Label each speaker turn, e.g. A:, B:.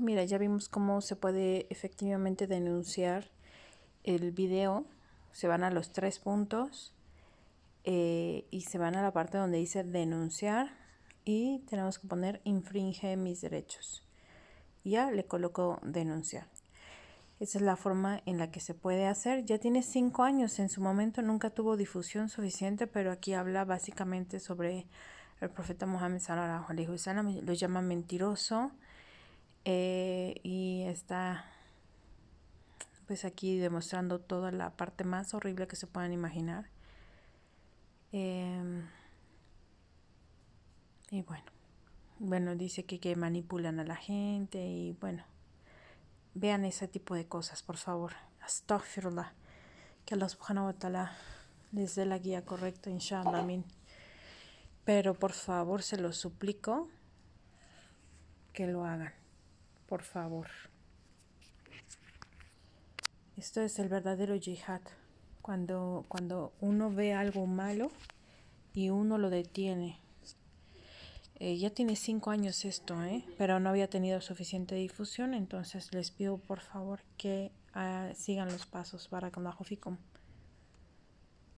A: Mira, ya vimos cómo se puede efectivamente denunciar el video. Se van a los tres puntos eh, y se van a la parte donde dice denunciar y tenemos que poner infringe mis derechos. Ya le coloco denunciar. Esa es la forma en la que se puede hacer. Ya tiene cinco años. En su momento nunca tuvo difusión suficiente, pero aquí habla básicamente sobre el profeta Mohammed Sallallahu Lo llama mentiroso. Eh, y está pues aquí demostrando toda la parte más horrible que se puedan imaginar. Em, y bueno, bueno, dice que, que manipulan a la gente y bueno, vean ese tipo de cosas, por favor. Astaghfirullah. Que Allah subhanahu wa les dé la guía correcta, inshallah, Pero por favor, se lo suplico que lo hagan por favor. Esto es el verdadero yihad. Cuando, cuando uno ve algo malo y uno lo detiene. Eh, ya tiene cinco años esto, ¿eh? pero no había tenido suficiente difusión, entonces les pido por favor que ah, sigan los pasos. para joficom.